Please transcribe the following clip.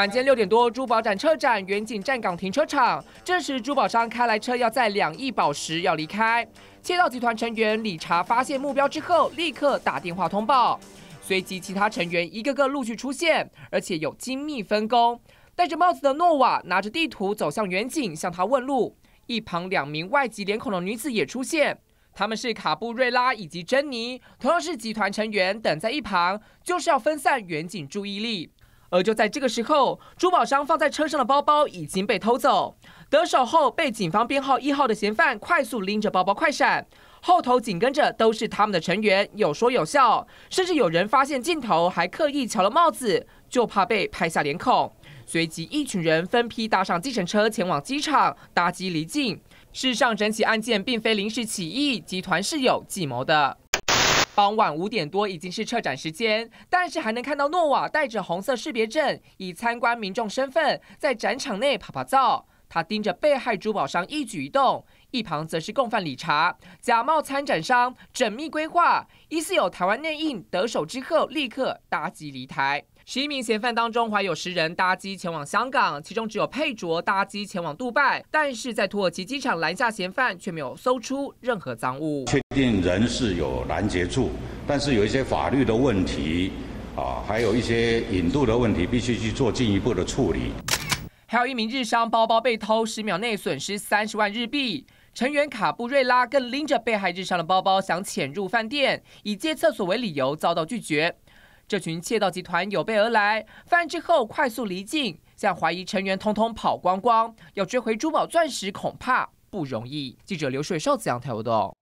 晚间六点多，珠宝展车展远景站岗停车场。这时，珠宝商开来车，要载两亿宝石要离开。窃盗集团成员理查发现目标之后，立刻打电话通报。随即，其他成员一个个陆续出现，而且有精密分工。戴着帽子的诺瓦拿着地图走向远景，向他问路。一旁两名外籍脸孔的女子也出现，他们是卡布瑞拉以及珍妮，同样是集团成员，等在一旁，就是要分散远景注意力。而就在这个时候，珠宝商放在车上的包包已经被偷走。得手后，被警方编号一号的嫌犯快速拎着包包快闪，后头紧跟着都是他们的成员，有说有笑，甚至有人发现镜头还刻意瞧了帽子，就怕被拍下脸孔。随即，一群人分批搭上计程车前往机场搭机离境。事实上，整起案件并非临时起意，集团是有计谋的。当晚五点多已经是撤展时间，但是还能看到诺瓦带着红色识别证，以参观民众身份在展场内跑跑照。他盯着被害珠宝商一举一动，一旁则是共犯理查，假冒参展商，缜密规划，疑似有台湾内应。得手之后，立刻搭机离台。十一名嫌犯当中，怀有十人搭机前往香港，其中只有佩卓搭机前往杜拜。但是在土耳其机场拦下嫌犯，却没有搜出任何赃物。确定人是有拦截处，但是有一些法律的问题，啊，还有一些引渡的问题，必须去做进一步的处理。还有一名日商包包被偷，十秒内损失三十万日币。成员卡布瑞拉更拎着被害日商的包包，想潜入饭店，以借厕所为理由遭到拒绝。这群窃盗集团有备而来，犯案之后快速离境，向怀疑成员通通跑光光，要追回珠宝钻石恐怕不容易。记者刘水寿怎样透露。